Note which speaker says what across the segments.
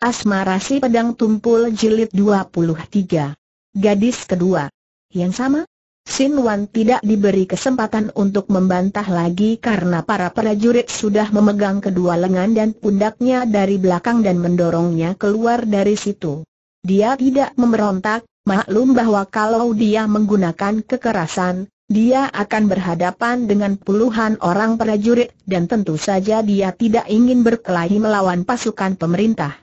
Speaker 1: Asmara si pedang tumpul jilid 23. Gadis kedua. Yang sama? Sin Wan tidak diberi kesempatan untuk membantah lagi karena para prajurit sudah memegang kedua lengan dan pundaknya dari belakang dan mendorongnya keluar dari situ. Dia tidak memberontak, maklum bahwa kalau dia menggunakan kekerasan, dia akan berhadapan dengan puluhan orang prajurit dan tentu saja dia tidak ingin berkelahi melawan pasukan pemerintah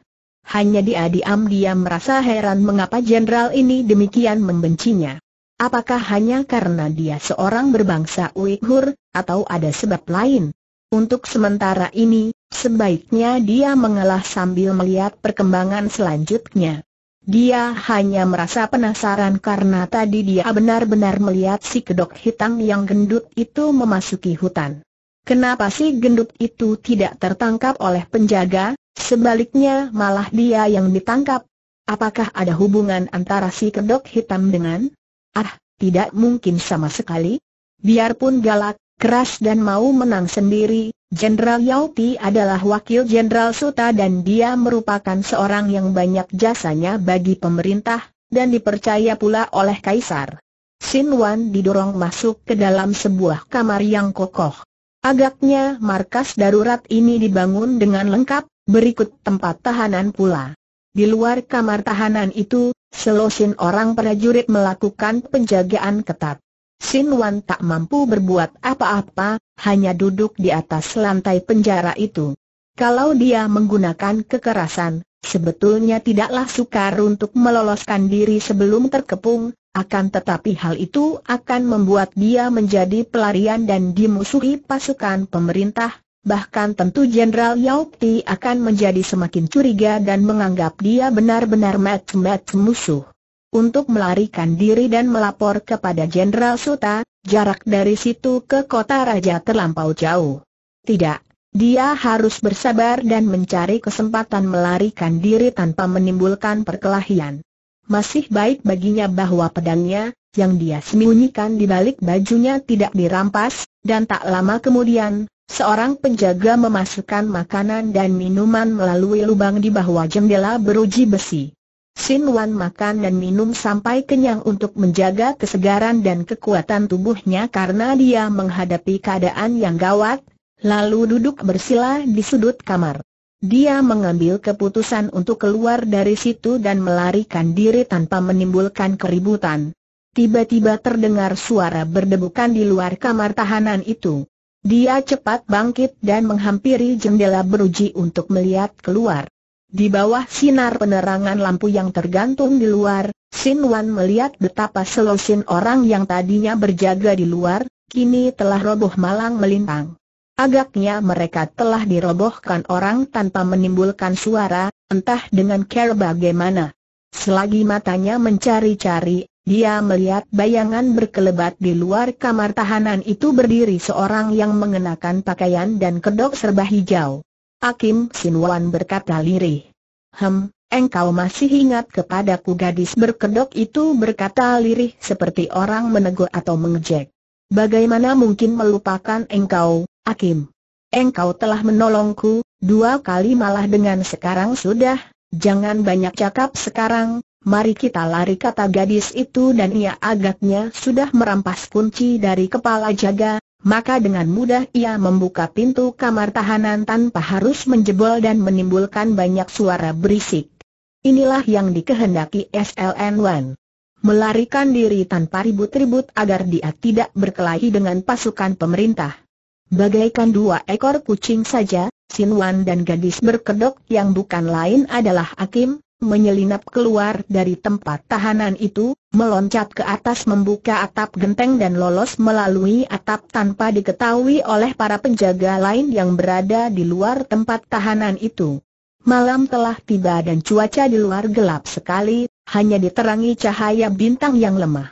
Speaker 1: hanya dia diam-diam merasa heran mengapa jenderal ini demikian membencinya. Apakah hanya karena dia seorang berbangsa Uighur, atau ada sebab lain? Untuk sementara ini, sebaiknya dia mengalah sambil melihat perkembangan selanjutnya. Dia hanya merasa penasaran karena tadi dia benar-benar melihat si kedok hitam yang gendut itu memasuki hutan. Kenapa si gendut itu tidak tertangkap oleh penjaga, Sebaliknya malah dia yang ditangkap. Apakah ada hubungan antara si kedok hitam dengan? Ah, tidak mungkin sama sekali. Biarpun galak, keras dan mau menang sendiri, Jenderal Yao Ti adalah wakil Jenderal Suta dan dia merupakan seorang yang banyak jasanya bagi pemerintah, dan dipercaya pula oleh Kaisar. Sin Wan didorong masuk ke dalam sebuah kamar yang kokoh. Agaknya markas darurat ini dibangun dengan lengkap, Berikut tempat tahanan pula. Di luar kamar tahanan itu, selosin orang prajurit melakukan penjagaan ketat. Sin Wan tak mampu berbuat apa-apa, hanya duduk di atas lantai penjara itu. Kalau dia menggunakan kekerasan, sebetulnya tidaklah sukar untuk meloloskan diri sebelum terkepung, akan tetapi hal itu akan membuat dia menjadi pelarian dan dimusuhi pasukan pemerintah, bahkan tentu Jenderal Yao Ti akan menjadi semakin curiga dan menganggap dia benar-benar match-match musuh. Untuk melarikan diri dan melapor kepada Jenderal Suta, jarak dari situ ke kota raja terlampau jauh. Tidak, dia harus bersabar dan mencari kesempatan melarikan diri tanpa menimbulkan perkelahian. Masih baik baginya bahwa pedangnya, yang dia sembunyikan di balik bajunya tidak dirampas, dan tak lama kemudian, Seorang penjaga memasukkan makanan dan minuman melalui lubang di bawah jendela beruji besi. Sin Wan makan dan minum sampai kenyang untuk menjaga kesegaran dan kekuatan tubuhnya karena dia menghadapi keadaan yang gawat, lalu duduk bersila di sudut kamar. Dia mengambil keputusan untuk keluar dari situ dan melarikan diri tanpa menimbulkan keributan. Tiba-tiba terdengar suara berdebukan di luar kamar tahanan itu. Dia cepat bangkit dan menghampiri jendela beruji untuk melihat keluar. Di bawah sinar penerangan lampu yang tergantung di luar, Sin Wan melihat betapa selosin orang yang tadinya berjaga di luar, kini telah roboh malang melintang. Agaknya mereka telah dirobohkan orang tanpa menimbulkan suara, entah dengan care bagaimana. Selagi matanya mencari-cari, dia melihat bayangan berkelebat di luar kamar tahanan itu berdiri seorang yang mengenakan pakaian dan kedok serba hijau. Akim Sinwan berkata lirih. Hem, engkau masih ingat kepadaku gadis berkedok itu berkata lirih seperti orang menegur atau mengejek. Bagaimana mungkin melupakan engkau, Akim? Engkau telah menolongku, dua kali malah dengan sekarang sudah, jangan banyak cakap sekarang, mari kita lari kata gadis itu dan ia agaknya sudah merampas kunci dari kepala jaga, maka dengan mudah ia membuka pintu kamar tahanan tanpa harus menjebol dan menimbulkan banyak suara berisik. Inilah yang dikehendaki sln Wan. Melarikan diri tanpa ribut-ribut agar dia tidak berkelahi dengan pasukan pemerintah. Bagaikan dua ekor kucing saja, Wan dan gadis berkedok yang bukan lain adalah Akim, menyelinap keluar dari tempat tahanan itu, meloncat ke atas membuka atap genteng dan lolos melalui atap tanpa diketahui oleh para penjaga lain yang berada di luar tempat tahanan itu. Malam telah tiba dan cuaca di luar gelap sekali, hanya diterangi cahaya bintang yang lemah.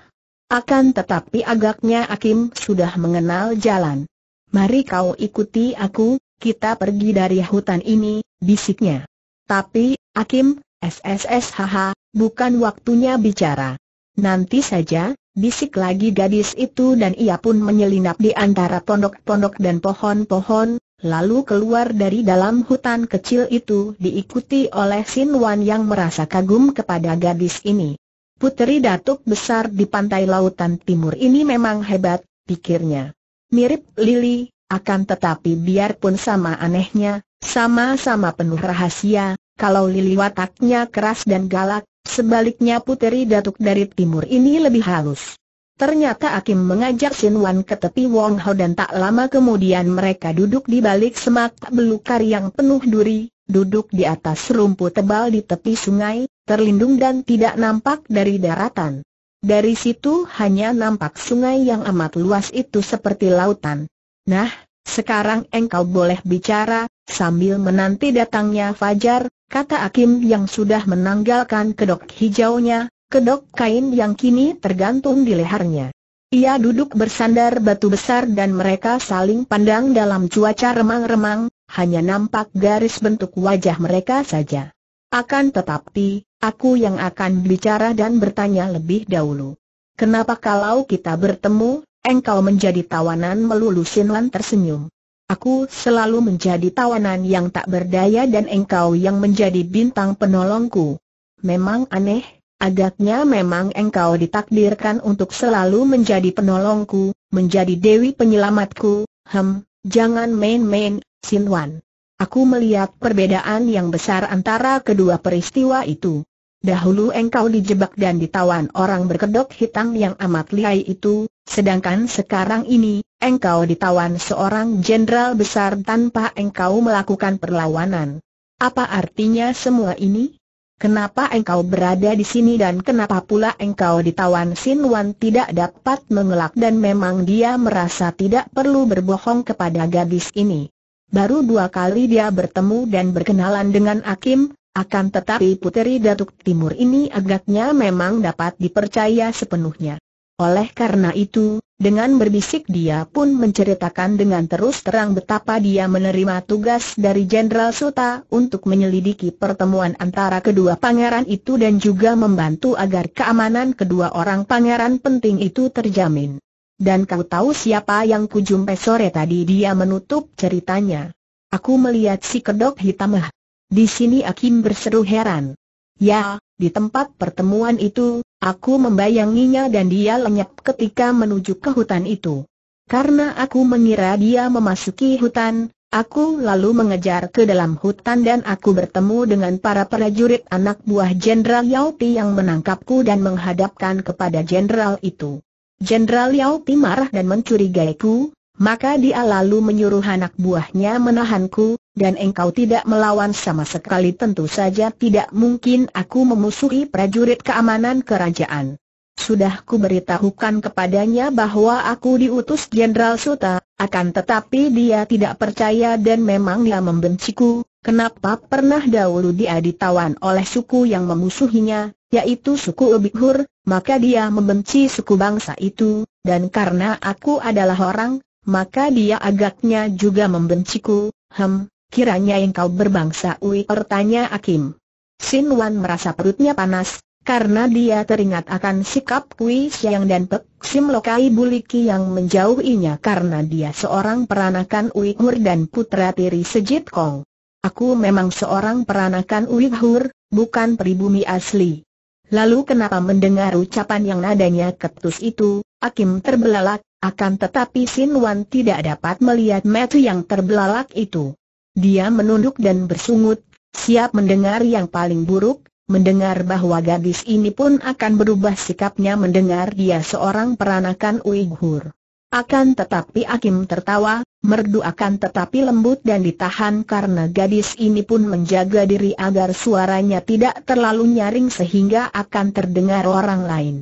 Speaker 1: Akan tetapi agaknya Akim sudah mengenal jalan. Mari kau ikuti aku, kita pergi dari hutan ini, bisiknya. Tapi, Akim, Sss SSSHH, bukan waktunya bicara. Nanti saja, bisik lagi gadis itu dan ia pun menyelinap di antara pondok-pondok dan pohon-pohon, lalu keluar dari dalam hutan kecil itu diikuti oleh Sin Wan yang merasa kagum kepada gadis ini. Puteri Datuk Besar di pantai lautan timur ini memang hebat, pikirnya. Mirip Lily, akan tetapi biarpun sama anehnya, sama-sama penuh rahasia, kalau Lili wataknya keras dan galak, sebaliknya puteri datuk dari timur ini lebih halus. Ternyata Akim mengajak Sin Wan ke tepi Wong Ho dan tak lama kemudian mereka duduk di balik semak belukar yang penuh duri, duduk di atas rumput tebal di tepi sungai, terlindung dan tidak nampak dari daratan. Dari situ hanya nampak sungai yang amat luas itu seperti lautan. Nah, sekarang engkau boleh bicara, sambil menanti datangnya Fajar, kata Akim yang sudah menanggalkan kedok hijaunya, kedok kain yang kini tergantung di lehernya. Ia duduk bersandar batu besar dan mereka saling pandang dalam cuaca remang-remang, hanya nampak garis bentuk wajah mereka saja. Akan tetapi, aku yang akan bicara dan bertanya lebih dahulu. Kenapa kalau kita bertemu, engkau menjadi tawanan melulu Sinlan tersenyum. Aku selalu menjadi tawanan yang tak berdaya dan engkau yang menjadi bintang penolongku. Memang aneh, agaknya memang engkau ditakdirkan untuk selalu menjadi penolongku, menjadi dewi penyelamatku, hem, jangan main-main, Sinwan. Aku melihat perbedaan yang besar antara kedua peristiwa itu. Dahulu engkau dijebak dan ditawan orang berkedok hitam yang amat lihai itu, sedangkan sekarang ini, engkau ditawan seorang jenderal besar tanpa engkau melakukan perlawanan. Apa artinya semua ini? Kenapa engkau berada di sini dan kenapa pula engkau ditawan Sin Wan tidak dapat mengelak dan memang dia merasa tidak perlu berbohong kepada gadis ini. Baru dua kali dia bertemu dan berkenalan dengan Akim, akan tetapi puteri Datuk Timur ini agaknya memang dapat dipercaya sepenuhnya. Oleh karena itu, dengan berbisik dia pun menceritakan dengan terus terang betapa dia menerima tugas dari Jenderal Suta untuk menyelidiki pertemuan antara kedua pangeran itu dan juga membantu agar keamanan kedua orang pangeran penting itu terjamin. Dan kau tahu siapa yang kujumpai sore tadi dia menutup ceritanya. Aku melihat si kedok hitamah. Di sini Akim berseru heran. Ya, di tempat pertemuan itu, aku membayanginya dan dia lenyap ketika menuju ke hutan itu. Karena aku mengira dia memasuki hutan, aku lalu mengejar ke dalam hutan dan aku bertemu dengan para prajurit anak buah Jenderal Yao Pi yang menangkapku dan menghadapkan kepada jenderal itu. Jenderal Yao Pi marah dan mencurigaiku, maka dia lalu menyuruh anak buahnya menahanku, dan engkau tidak melawan sama sekali tentu saja tidak mungkin aku memusuhi prajurit keamanan kerajaan. Sudah kuberitahukan kepadanya bahwa aku diutus Jenderal Suta, akan tetapi dia tidak percaya dan memang dia membenciku, kenapa pernah dahulu dia ditawan oleh suku yang memusuhinya, yaitu suku Ubikhur, maka dia membenci suku bangsa itu, dan karena aku adalah orang, maka dia agaknya juga membenciku, hem, kiranya engkau berbangsa Ui pertanya Akim. Sin Wan merasa perutnya panas, karena dia teringat akan sikap Kui Siang dan Pek Sim Lokai Buliki yang menjauhinya karena dia seorang peranakan Uighur dan putra tiri Sejit Kong. Aku memang seorang peranakan Uighur, bukan pribumi asli. Lalu kenapa mendengar ucapan yang nadanya ketus itu, Akim terbelalak, akan tetapi Sin Wan tidak dapat melihat metu yang terbelalak itu. Dia menunduk dan bersungut, siap mendengar yang paling buruk, mendengar bahwa gadis ini pun akan berubah sikapnya mendengar dia seorang peranakan Uighur. Akan tetapi Akim tertawa, merdu akan tetapi lembut dan ditahan karena gadis ini pun menjaga diri agar suaranya tidak terlalu nyaring sehingga akan terdengar orang lain.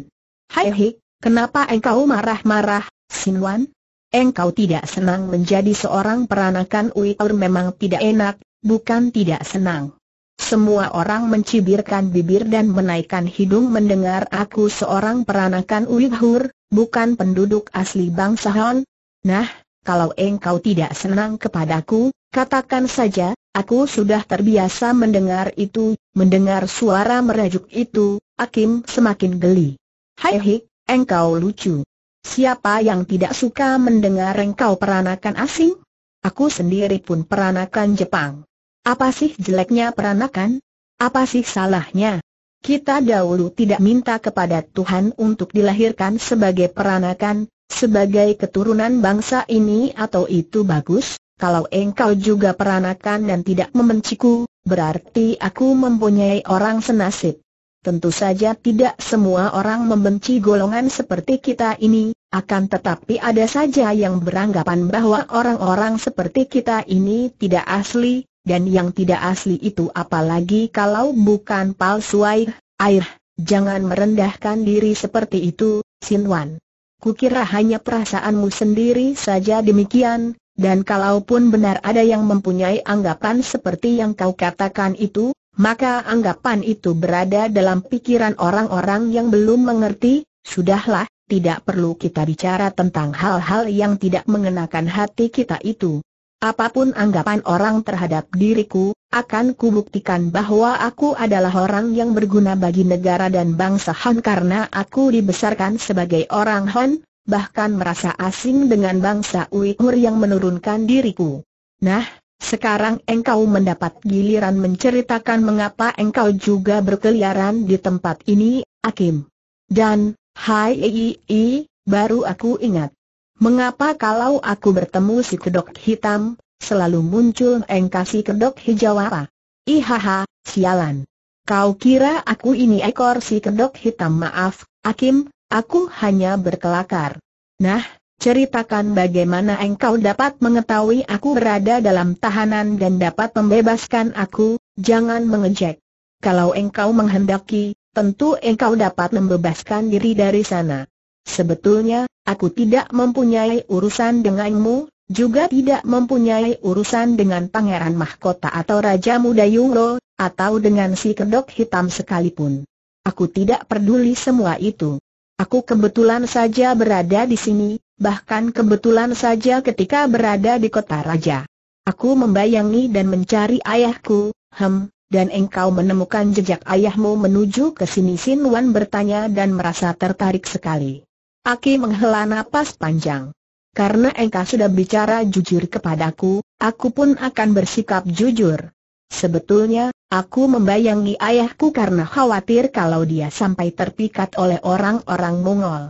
Speaker 1: Hai Hik, kenapa engkau marah-marah, Sinwan? Engkau tidak senang menjadi seorang peranakan Uighur memang tidak enak, bukan tidak senang. Semua orang mencibirkan bibir dan menaikkan hidung mendengar aku seorang peranakan Uighur, bukan penduduk asli bangsa Han. Nah, kalau engkau tidak senang kepadaku, katakan saja, aku sudah terbiasa mendengar itu, mendengar suara merajuk itu, Akim semakin geli. Hai hik, engkau lucu. Siapa yang tidak suka mendengar engkau peranakan asing? Aku sendiri pun peranakan Jepang. Apa sih jeleknya peranakan? Apa sih salahnya? Kita dahulu tidak minta kepada Tuhan untuk dilahirkan sebagai peranakan, sebagai keturunan bangsa ini atau itu bagus, kalau engkau juga peranakan dan tidak membenciku, berarti aku mempunyai orang senasib. Tentu saja tidak semua orang membenci golongan seperti kita ini, akan tetapi ada saja yang beranggapan bahwa orang-orang seperti kita ini tidak asli, dan yang tidak asli itu apalagi kalau bukan palsu air, air, jangan merendahkan diri seperti itu, Sinwan. Kukira hanya perasaanmu sendiri saja demikian, dan kalaupun benar ada yang mempunyai anggapan seperti yang kau katakan itu, maka anggapan itu berada dalam pikiran orang-orang yang belum mengerti, sudahlah, tidak perlu kita bicara tentang hal-hal yang tidak mengenakan hati kita itu. Apapun anggapan orang terhadap diriku, akan kubuktikan bahwa aku adalah orang yang berguna bagi negara dan bangsa Han karena aku dibesarkan sebagai orang Han, bahkan merasa asing dengan bangsa Uyghur yang menurunkan diriku. Nah, sekarang engkau mendapat giliran menceritakan mengapa engkau juga berkeliaran di tempat ini, Akim. Dan, hai ii, baru aku ingat. Mengapa kalau aku bertemu si kedok hitam, selalu muncul engkau si kedok hijau apa? Ihaha, sialan. Kau kira aku ini ekor si kedok hitam maaf, Akim, aku hanya berkelakar. Nah, ceritakan bagaimana engkau dapat mengetahui aku berada dalam tahanan dan dapat membebaskan aku, jangan mengejek. Kalau engkau menghendaki, tentu engkau dapat membebaskan diri dari sana. Sebetulnya, aku tidak mempunyai urusan denganmu, juga tidak mempunyai urusan dengan Pangeran Mahkota atau Raja Muda Yunglo, atau dengan si kedok hitam sekalipun. Aku tidak peduli semua itu. Aku kebetulan saja berada di sini, bahkan kebetulan saja ketika berada di kota raja. Aku membayangi dan mencari ayahku, hem, dan engkau menemukan jejak ayahmu menuju ke sini Sin Wan bertanya dan merasa tertarik sekali. Aki menghela napas panjang. Karena engkau sudah bicara jujur kepadaku, aku pun akan bersikap jujur. Sebetulnya, aku membayangi ayahku karena khawatir kalau dia sampai terpikat oleh orang-orang Mongol.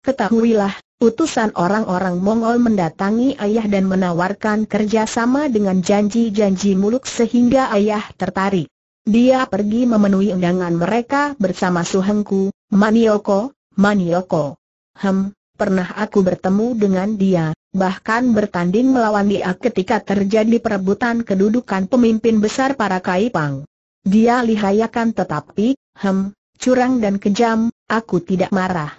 Speaker 1: Ketahuilah, utusan orang-orang Mongol mendatangi ayah dan menawarkan kerjasama dengan janji-janji muluk sehingga ayah tertarik. Dia pergi memenuhi undangan mereka bersama Suhengku, Manioko, Manioko. Hem, pernah aku bertemu dengan dia, bahkan bertanding melawan dia ketika terjadi perebutan kedudukan pemimpin besar para Kaipang. Dia lihayakan tetapi, hem, curang dan kejam, aku tidak marah.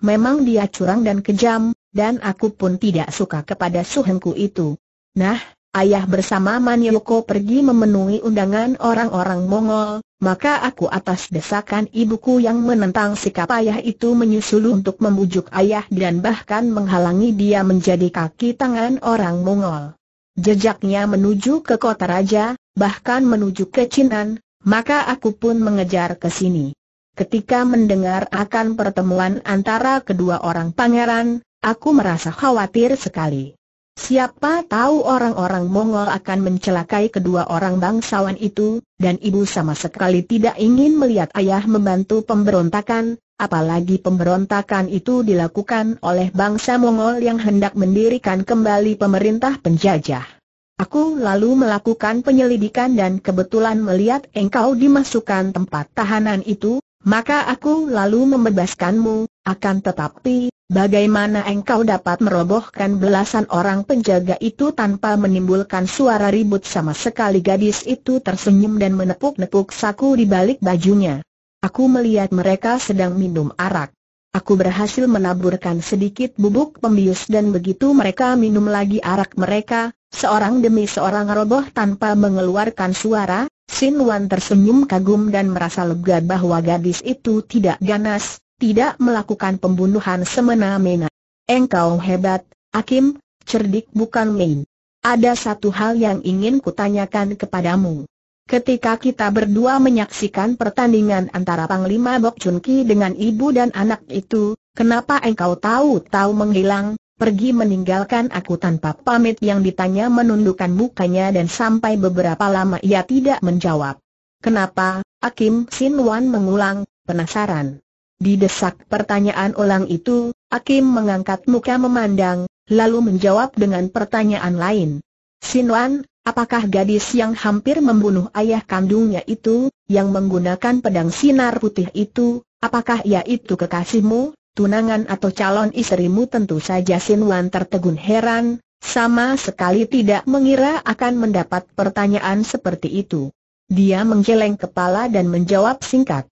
Speaker 1: Memang dia curang dan kejam, dan aku pun tidak suka kepada suhengku itu. Nah, ayah bersama Manioko pergi memenuhi undangan orang-orang Mongol, maka aku atas desakan ibuku yang menentang sikap ayah itu menyusul untuk membujuk ayah dan bahkan menghalangi dia menjadi kaki tangan orang Mongol. Jejaknya menuju ke kota raja, bahkan menuju ke Cinan, maka aku pun mengejar ke sini. Ketika mendengar akan pertemuan antara kedua orang pangeran, aku merasa khawatir sekali. Siapa tahu orang-orang Mongol akan mencelakai kedua orang bangsawan itu, dan ibu sama sekali tidak ingin melihat ayah membantu pemberontakan, apalagi pemberontakan itu dilakukan oleh bangsa Mongol yang hendak mendirikan kembali pemerintah penjajah. Aku lalu melakukan penyelidikan dan kebetulan melihat engkau dimasukkan tempat tahanan itu, maka aku lalu membebaskanmu, akan tetapi, bagaimana engkau dapat merobohkan belasan orang penjaga itu tanpa menimbulkan suara ribut sama sekali gadis itu tersenyum dan menepuk-nepuk saku di balik bajunya. Aku melihat mereka sedang minum arak. Aku berhasil menaburkan sedikit bubuk pembius dan begitu mereka minum lagi arak mereka, seorang demi seorang roboh tanpa mengeluarkan suara, Sin Wan tersenyum kagum dan merasa lega bahwa gadis itu tidak ganas, tidak melakukan pembunuhan semena-mena. Engkau hebat, Hakim, cerdik bukan main. Ada satu hal yang ingin kutanyakan kepadamu. Ketika kita berdua menyaksikan pertandingan antara Panglima Bok Chun Ki dengan ibu dan anak itu, kenapa engkau tahu-tahu menghilang, pergi meninggalkan aku tanpa pamit yang ditanya menundukkan mukanya dan sampai beberapa lama ia tidak menjawab. Kenapa, Akim Sin Wan mengulang, penasaran. Didesak pertanyaan ulang itu, Akim mengangkat muka memandang, lalu menjawab dengan pertanyaan lain. Sinwan, apakah gadis yang hampir membunuh ayah kandungnya itu, yang menggunakan pedang sinar putih itu, apakah ia itu kekasihmu, tunangan atau calon istrimu tentu saja Sinwan tertegun heran, sama sekali tidak mengira akan mendapat pertanyaan seperti itu. Dia menggeleng kepala dan menjawab singkat.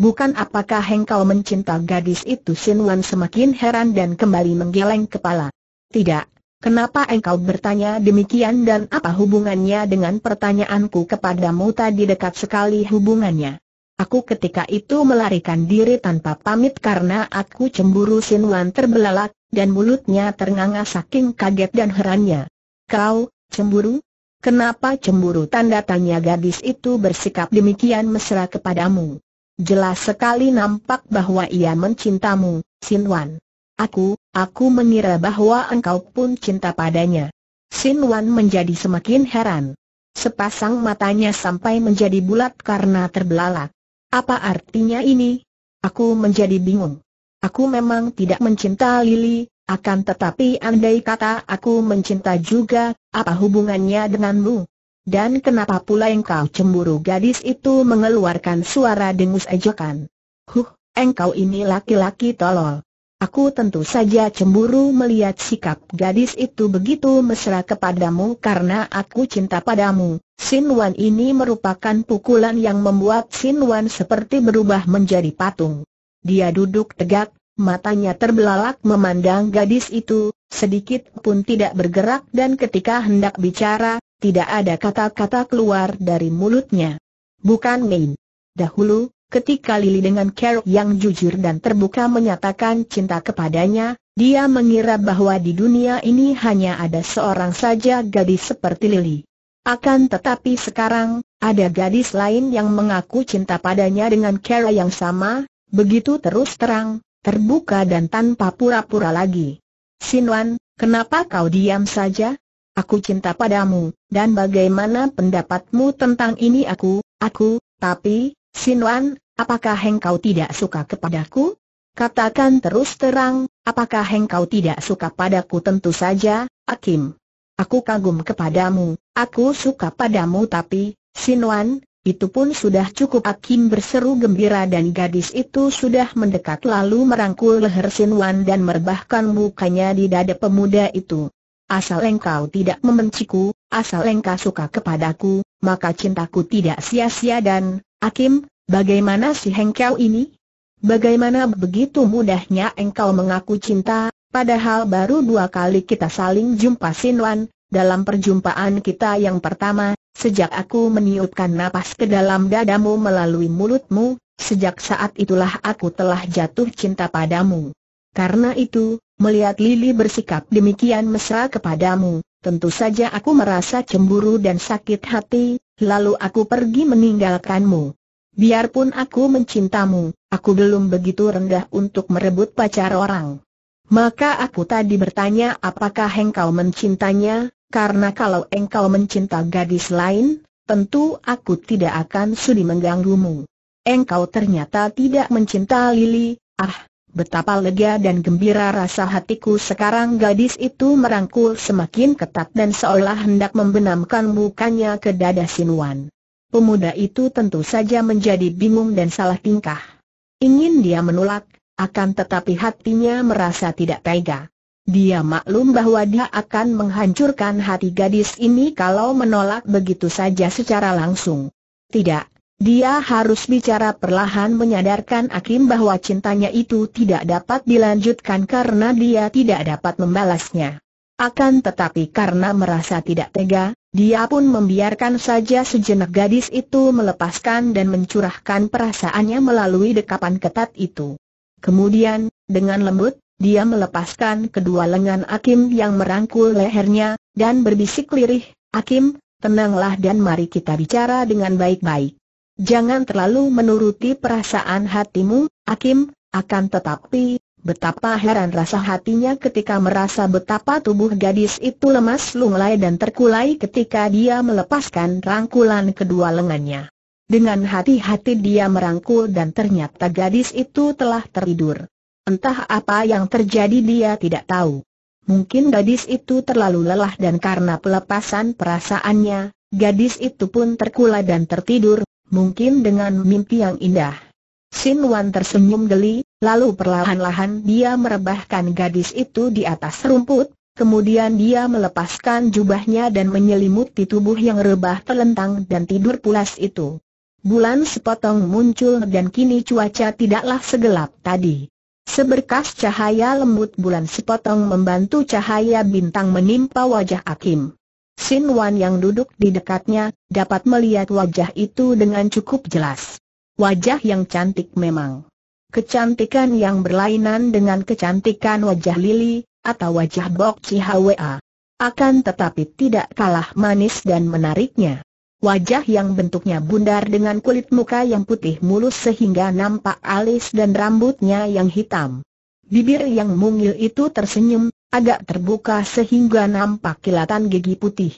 Speaker 1: Bukan apakah engkau mencinta gadis itu Sin Wan semakin heran dan kembali menggeleng kepala. Tidak, kenapa engkau bertanya demikian dan apa hubungannya dengan pertanyaanku kepadamu tadi dekat sekali hubungannya. Aku ketika itu melarikan diri tanpa pamit karena aku cemburu Sin Wan terbelalak, dan mulutnya ternganga saking kaget dan herannya. Kau, cemburu? Kenapa cemburu tanda tanya gadis itu bersikap demikian mesra kepadamu? Jelas sekali nampak bahwa ia mencintamu, Sinwan. Aku, aku mengira bahwa engkau pun cinta padanya. Sinwan menjadi semakin heran. Sepasang matanya sampai menjadi bulat karena terbelalak. Apa artinya ini? Aku menjadi bingung. Aku memang tidak mencinta Lily, akan tetapi andai kata aku mencinta juga, apa hubungannya denganmu? Dan kenapa pula engkau cemburu gadis itu mengeluarkan suara dengus ejekan. Huh, engkau ini laki-laki tolol. Aku tentu saja cemburu melihat sikap gadis itu begitu mesra kepadamu karena aku cinta padamu. Sin Wan ini merupakan pukulan yang membuat Sin Wan seperti berubah menjadi patung. Dia duduk tegak, matanya terbelalak memandang gadis itu, sedikit pun tidak bergerak dan ketika hendak bicara, tidak ada kata-kata keluar dari mulutnya. Bukan main. Dahulu, ketika Lili dengan Carol yang jujur dan terbuka menyatakan cinta kepadanya, dia mengira bahwa di dunia ini hanya ada seorang saja gadis seperti Lili. Akan tetapi sekarang, ada gadis lain yang mengaku cinta padanya dengan Carol yang sama, begitu terus terang, terbuka dan tanpa pura-pura lagi. Sinwan, kenapa kau diam saja? Aku cinta padamu, dan bagaimana pendapatmu tentang ini aku, aku, tapi, Wan, apakah engkau tidak suka kepadaku? Katakan terus terang, apakah engkau tidak suka padaku tentu saja, Akim. Aku kagum kepadamu, aku suka padamu tapi, Wan, itu pun sudah cukup Akim berseru gembira dan gadis itu sudah mendekat lalu merangkul leher Wan dan merbahkan mukanya di dada pemuda itu. Asal engkau tidak membenciku, asal engkau suka kepadaku, maka cintaku tidak sia-sia dan, Akim, bagaimana si hengkau ini? Bagaimana begitu mudahnya engkau mengaku cinta, padahal baru dua kali kita saling jumpa Sinwan, dalam perjumpaan kita yang pertama, sejak aku meniupkan napas ke dalam dadamu melalui mulutmu, sejak saat itulah aku telah jatuh cinta padamu. Karena itu, Melihat Lili bersikap demikian mesra kepadamu, tentu saja aku merasa cemburu dan sakit hati, lalu aku pergi meninggalkanmu. Biarpun aku mencintamu, aku belum begitu rendah untuk merebut pacar orang. Maka aku tadi bertanya apakah engkau mencintanya, karena kalau engkau mencinta gadis lain, tentu aku tidak akan sudi mengganggumu. Engkau ternyata tidak mencinta Lili, ah, Betapa lega dan gembira rasa hatiku sekarang gadis itu merangkul semakin ketat dan seolah hendak membenamkan mukanya ke dada Sinwan. Pemuda itu tentu saja menjadi bingung dan salah tingkah. Ingin dia menolak, akan tetapi hatinya merasa tidak tega. Dia maklum bahwa dia akan menghancurkan hati gadis ini kalau menolak begitu saja secara langsung. Tidak, dia harus bicara perlahan menyadarkan Akim bahwa cintanya itu tidak dapat dilanjutkan karena dia tidak dapat membalasnya. Akan tetapi karena merasa tidak tega, dia pun membiarkan saja sejenak gadis itu melepaskan dan mencurahkan perasaannya melalui dekapan ketat itu. Kemudian, dengan lembut, dia melepaskan kedua lengan Akim yang merangkul lehernya, dan berbisik lirih, Akim, tenanglah dan mari kita bicara dengan baik-baik. Jangan terlalu menuruti perasaan hatimu, Hakim, akan tetapi, betapa heran rasa hatinya ketika merasa betapa tubuh gadis itu lemas lunglai dan terkulai ketika dia melepaskan rangkulan kedua lengannya. Dengan hati-hati dia merangkul dan ternyata gadis itu telah tertidur. Entah apa yang terjadi dia tidak tahu. Mungkin gadis itu terlalu lelah dan karena pelepasan perasaannya, gadis itu pun terkulai dan tertidur, mungkin dengan mimpi yang indah. Sin Wan tersenyum geli, lalu perlahan-lahan dia merebahkan gadis itu di atas rumput, kemudian dia melepaskan jubahnya dan menyelimuti tubuh yang rebah telentang dan tidur pulas itu. Bulan sepotong muncul dan kini cuaca tidaklah segelap tadi. Seberkas cahaya lembut bulan sepotong membantu cahaya bintang menimpa wajah Akim. Sin Wan yang duduk di dekatnya, dapat melihat wajah itu dengan cukup jelas. Wajah yang cantik memang. Kecantikan yang berlainan dengan kecantikan wajah Lili, atau wajah Bok Chihwa. Akan tetapi tidak kalah manis dan menariknya. Wajah yang bentuknya bundar dengan kulit muka yang putih mulus sehingga nampak alis dan rambutnya yang hitam. Bibir yang mungil itu tersenyum, agak terbuka sehingga nampak kilatan gigi putih.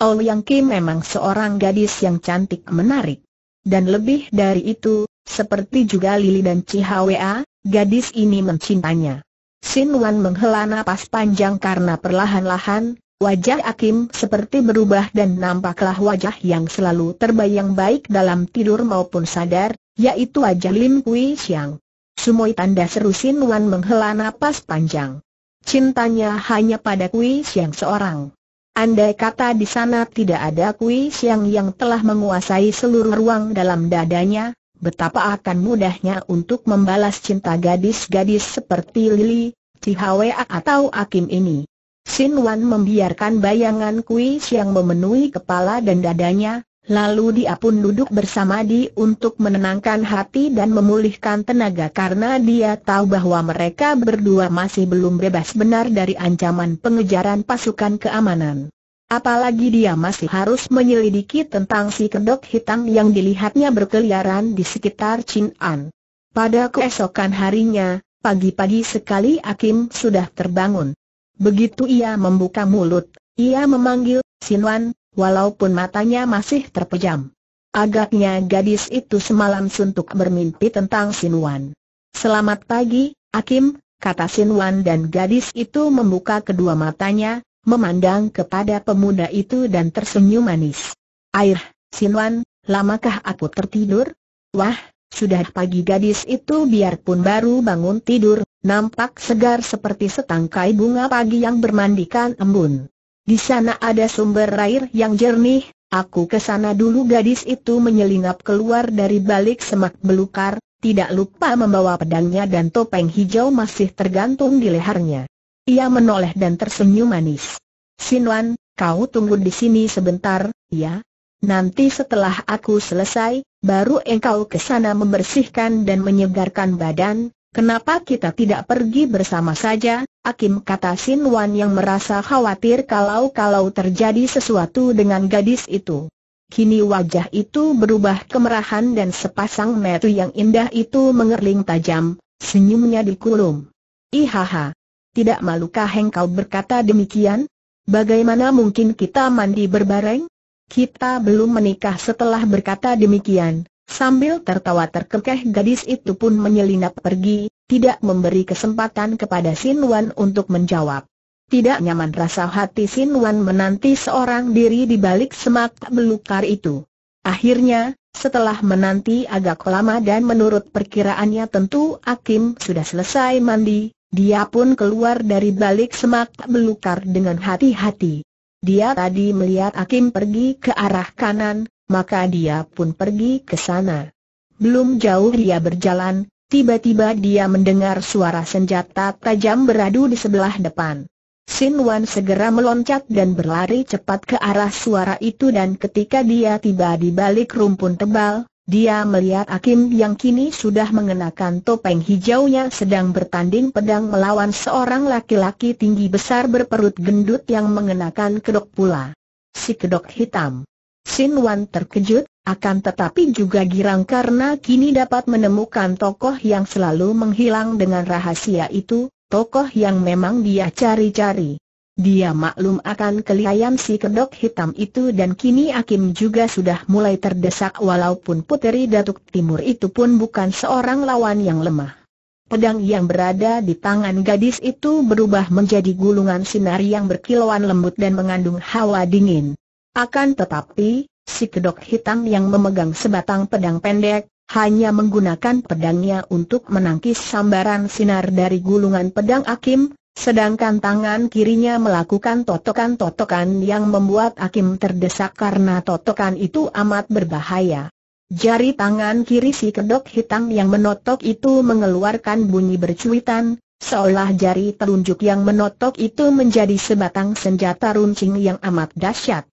Speaker 1: Oh Yang Kim memang seorang gadis yang cantik menarik. Dan lebih dari itu, seperti juga Lili dan Chihwa, gadis ini mencintanya. Sin Wan menghela nafas panjang karena perlahan-lahan, wajah Akim seperti berubah dan nampaklah wajah yang selalu terbayang baik dalam tidur maupun sadar, yaitu wajah Lim Kui Siang. Sumoi tanda seru Sin Wan menghela nafas panjang cintanya hanya pada Kui Siang seorang. Andai kata di sana tidak ada Kui Siang yang telah menguasai seluruh ruang dalam dadanya, betapa akan mudahnya untuk membalas cinta gadis-gadis seperti Lili, Cihawe atau Akim ini. Sin Wan membiarkan bayangan Kui Siang memenuhi kepala dan dadanya, Lalu dia pun duduk bersama Di untuk menenangkan hati dan memulihkan tenaga karena dia tahu bahwa mereka berdua masih belum bebas benar dari ancaman pengejaran pasukan keamanan. Apalagi dia masih harus menyelidiki tentang si kedok hitam yang dilihatnya berkeliaran di sekitar Chin An. Pada keesokan harinya, pagi-pagi sekali Akim sudah terbangun. Begitu ia membuka mulut, ia memanggil, Sinwan, walaupun matanya masih terpejam. Agaknya gadis itu semalam suntuk bermimpi tentang Sinwan. Selamat pagi, Akim, kata Sinwan dan gadis itu membuka kedua matanya, memandang kepada pemuda itu dan tersenyum manis. Air, Sinwan, lamakah aku tertidur? Wah, sudah pagi gadis itu biarpun baru bangun tidur, nampak segar seperti setangkai bunga pagi yang bermandikan embun. Di sana ada sumber air yang jernih, aku ke sana dulu gadis itu menyelinap keluar dari balik semak belukar, tidak lupa membawa pedangnya dan topeng hijau masih tergantung di lehernya. Ia menoleh dan tersenyum manis. Sinwan, kau tunggu di sini sebentar, ya? Nanti setelah aku selesai, baru engkau ke sana membersihkan dan menyegarkan badan, kenapa kita tidak pergi bersama saja, Akim kata Sin Wan yang merasa khawatir kalau-kalau terjadi sesuatu dengan gadis itu. Kini wajah itu berubah kemerahan dan sepasang metu yang indah itu mengerling tajam, senyumnya dikulum. Ihaha. Tidak malukah engkau berkata demikian? Bagaimana mungkin kita mandi berbareng? Kita belum menikah setelah berkata demikian. Sambil tertawa terkekeh gadis itu pun menyelinap pergi, tidak memberi kesempatan kepada Sin Wan untuk menjawab. Tidak nyaman rasa hati Sin Wan menanti seorang diri di balik semak belukar itu. Akhirnya, setelah menanti agak lama dan menurut perkiraannya tentu Akim sudah selesai mandi, dia pun keluar dari balik semak belukar dengan hati-hati. Dia tadi melihat Akim pergi ke arah kanan, maka dia pun pergi ke sana. Belum jauh dia berjalan, Tiba-tiba dia mendengar suara senjata tajam beradu di sebelah depan. Sin Wan segera meloncat dan berlari cepat ke arah suara itu dan ketika dia tiba di balik rumpun tebal, dia melihat Akim yang kini sudah mengenakan topeng hijaunya sedang bertanding pedang melawan seorang laki-laki tinggi besar berperut gendut yang mengenakan kedok pula. Si kedok hitam. Sin Wan terkejut, akan tetapi juga girang karena kini dapat menemukan tokoh yang selalu menghilang dengan rahasia itu, tokoh yang memang dia cari-cari. Dia maklum akan kelihayan si kedok hitam itu dan kini Akim juga sudah mulai terdesak walaupun puteri Datuk Timur itu pun bukan seorang lawan yang lemah. Pedang yang berada di tangan gadis itu berubah menjadi gulungan sinar yang berkilauan lembut dan mengandung hawa dingin. Akan tetapi, Si kedok hitam yang memegang sebatang pedang pendek, hanya menggunakan pedangnya untuk menangkis sambaran sinar dari gulungan pedang Akim, sedangkan tangan kirinya melakukan totokan-totokan yang membuat Akim terdesak karena totokan itu amat berbahaya. Jari tangan kiri si kedok hitam yang menotok itu mengeluarkan bunyi bercuitan, seolah jari telunjuk yang menotok itu menjadi sebatang senjata runcing yang amat dahsyat.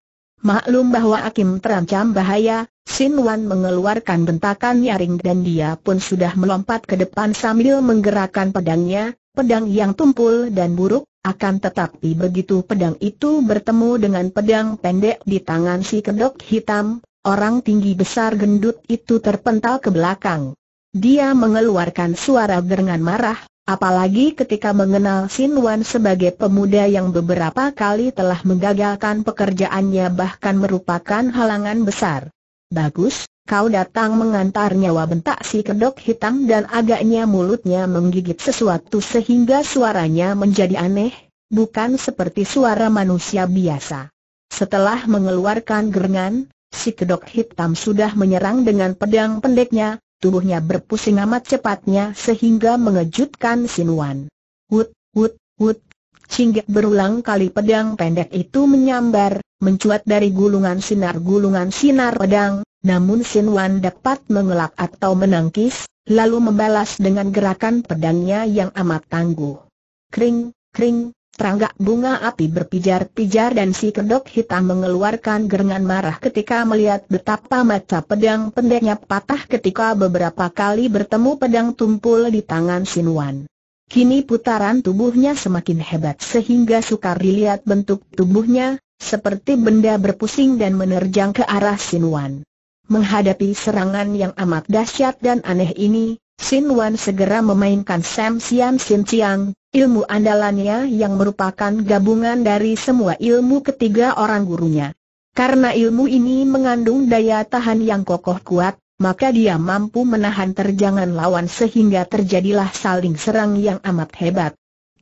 Speaker 1: Maklum bahwa Akim terancam bahaya, Sin Wan mengeluarkan bentakan nyaring dan dia pun sudah melompat ke depan sambil menggerakkan pedangnya, pedang yang tumpul dan buruk, akan tetapi begitu pedang itu bertemu dengan pedang pendek di tangan si kedok hitam, orang tinggi besar gendut itu terpental ke belakang. Dia mengeluarkan suara dengan marah, Apalagi ketika mengenal Sin Wan sebagai pemuda yang beberapa kali telah menggagalkan pekerjaannya bahkan merupakan halangan besar. Bagus, kau datang mengantar nyawa bentak si kedok hitam dan agaknya mulutnya menggigit sesuatu sehingga suaranya menjadi aneh, bukan seperti suara manusia biasa. Setelah mengeluarkan gerengan, si kedok hitam sudah menyerang dengan pedang pendeknya, tubuhnya berpusing amat cepatnya sehingga mengejutkan Sinuan. Wut, wut, wut, Singgah berulang kali pedang pendek itu menyambar, mencuat dari gulungan sinar-gulungan sinar pedang, namun Wan dapat mengelak atau menangkis, lalu membalas dengan gerakan pedangnya yang amat tangguh. Kring, kring, Teranggak bunga api berpijar-pijar dan si kedok hitam mengeluarkan gerangan marah ketika melihat betapa mata pedang pendeknya patah ketika beberapa kali bertemu pedang tumpul di tangan Sinuan. Kini putaran tubuhnya semakin hebat sehingga sukar dilihat bentuk tubuhnya, seperti benda berpusing dan menerjang ke arah Sinuan. Menghadapi serangan yang amat dahsyat dan aneh ini, Sin Wan segera memainkan Sam Sian Sin Chiang, Ilmu andalannya yang merupakan gabungan dari semua ilmu ketiga orang gurunya. Karena ilmu ini mengandung daya tahan yang kokoh kuat, maka dia mampu menahan terjangan lawan sehingga terjadilah saling serang yang amat hebat.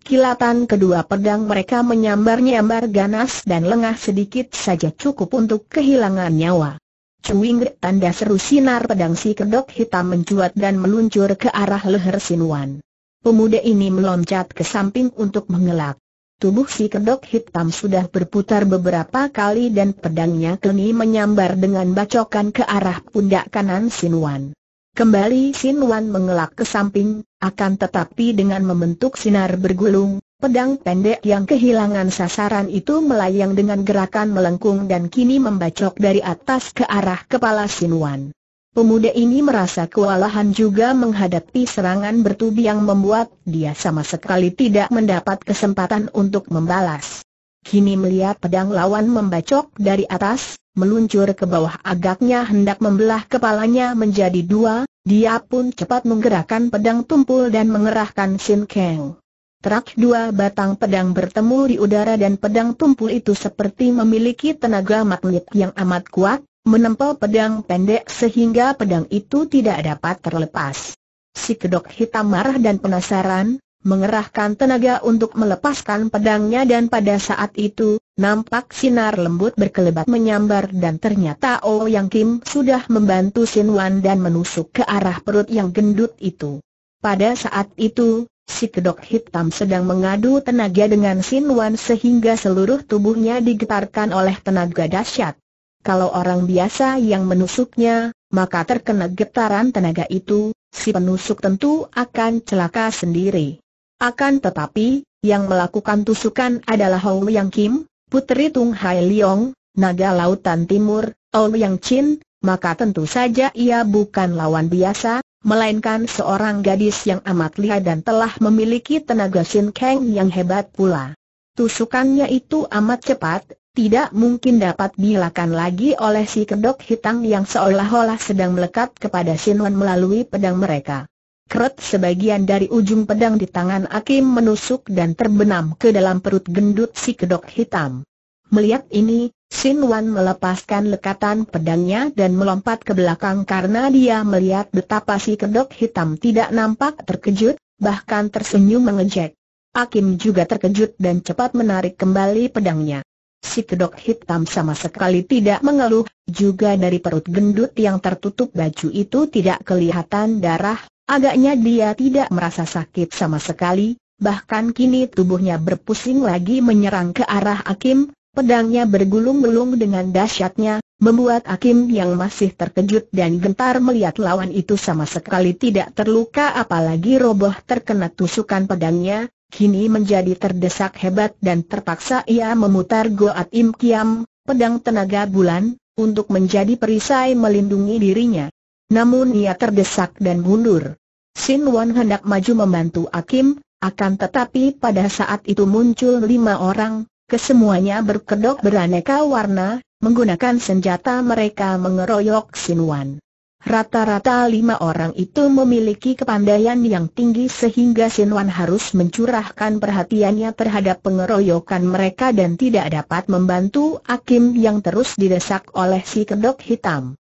Speaker 1: Kilatan kedua pedang mereka menyambar-nyambar ganas dan lengah sedikit saja cukup untuk kehilangan nyawa. Cuing tanda seru sinar pedang si kedok hitam mencuat dan meluncur ke arah leher Sinuan. Pemuda ini meloncat ke samping untuk mengelak. Tubuh si kedok hitam sudah berputar beberapa kali dan pedangnya kini menyambar dengan bacokan ke arah pundak kanan Sinuan. Kembali Sinuan mengelak ke samping, akan tetapi dengan membentuk sinar bergulung, pedang pendek yang kehilangan sasaran itu melayang dengan gerakan melengkung dan kini membacok dari atas ke arah kepala Sinuan. Pemuda ini merasa kewalahan juga menghadapi serangan bertubi yang membuat dia sama sekali tidak mendapat kesempatan untuk membalas. Kini melihat pedang lawan membacok dari atas, meluncur ke bawah agaknya hendak membelah kepalanya menjadi dua, dia pun cepat menggerakkan pedang tumpul dan mengerahkan Sin Kang. Terak dua batang pedang bertemu di udara dan pedang tumpul itu seperti memiliki tenaga magnet yang amat kuat, menempel pedang pendek sehingga pedang itu tidak dapat terlepas. Si kedok hitam marah dan penasaran, mengerahkan tenaga untuk melepaskan pedangnya dan pada saat itu, nampak sinar lembut berkelebat menyambar dan ternyata Oh Yang Kim sudah membantu Sin Wan dan menusuk ke arah perut yang gendut itu. Pada saat itu, si kedok hitam sedang mengadu tenaga dengan Sin Wan sehingga seluruh tubuhnya digetarkan oleh tenaga dahsyat. Kalau orang biasa yang menusuknya, maka terkena getaran tenaga itu, si penusuk tentu akan celaka sendiri. Akan tetapi, yang melakukan tusukan adalah Hou Yang Kim, putri Tung Hai Leong, naga lautan timur, Hou Yang Chin, maka tentu saja ia bukan lawan biasa, melainkan seorang gadis yang amat lihai dan telah memiliki tenaga Shin Kang yang hebat pula. Tusukannya itu amat cepat, tidak mungkin dapat dilakukan lagi oleh si kedok hitam yang seolah-olah sedang melekat kepada Sinwan melalui pedang mereka. Kret sebagian dari ujung pedang di tangan Akim menusuk dan terbenam ke dalam perut gendut si kedok hitam. Melihat ini, Sin Wan melepaskan lekatan pedangnya dan melompat ke belakang karena dia melihat betapa si kedok hitam tidak nampak terkejut, bahkan tersenyum mengejek. Akim juga terkejut dan cepat menarik kembali pedangnya si kedok hitam sama sekali tidak mengeluh, juga dari perut gendut yang tertutup baju itu tidak kelihatan darah, agaknya dia tidak merasa sakit sama sekali, bahkan kini tubuhnya berpusing lagi menyerang ke arah Akim, pedangnya bergulung-gulung dengan dahsyatnya, membuat Akim yang masih terkejut dan gentar melihat lawan itu sama sekali tidak terluka apalagi roboh terkena tusukan pedangnya, kini menjadi terdesak hebat dan terpaksa ia memutar Goat Im Kiam, pedang tenaga bulan, untuk menjadi perisai melindungi dirinya. Namun ia terdesak dan mundur. Sin Wan hendak maju membantu Akim, akan tetapi pada saat itu muncul lima orang, kesemuanya berkedok beraneka warna, menggunakan senjata mereka mengeroyok Sin Wan. Rata-rata lima orang itu memiliki kepandaian yang tinggi sehingga Sinwan harus mencurahkan perhatiannya terhadap pengeroyokan mereka dan tidak dapat membantu Akim yang terus didesak oleh si kedok hitam.